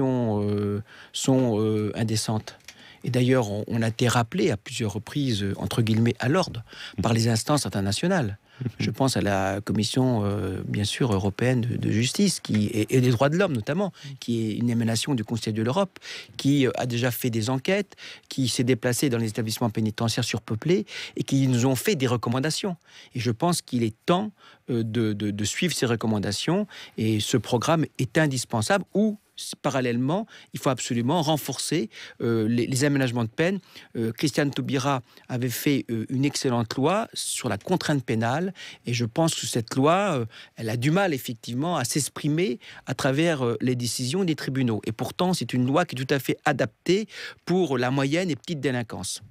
Euh, sont euh, indécentes. Et d'ailleurs, on, a été rappelé à plusieurs reprises, euh, entre guillemets, à l'ordre, par les instances internationales. Je pense à la Commission, bien sûr, européenne de, justice qui, et, des droits de l'homme notamment, qui est une émanation du Conseil de l'Europe, qui a déjà fait des enquêtes, qui s'est déplacée dans les établissements pénitentiaires surpeuplés et qui nous ont fait des recommandations. Et je pense qu'il est temps de, de, suivre ces recommandations et ce programme est indispensable ou parallèlement, il faut absolument renforcer euh, les, aménagements de peine. Euh, Christiane Taubira avait fait euh, une excellente loi sur la contrainte pénale, et je pense que cette loi, elle a du mal effectivement à s'exprimer à travers les décisions des tribunaux. Et pourtant, c'est une loi qui est tout à fait adaptée pour la moyenne et petite délinquance.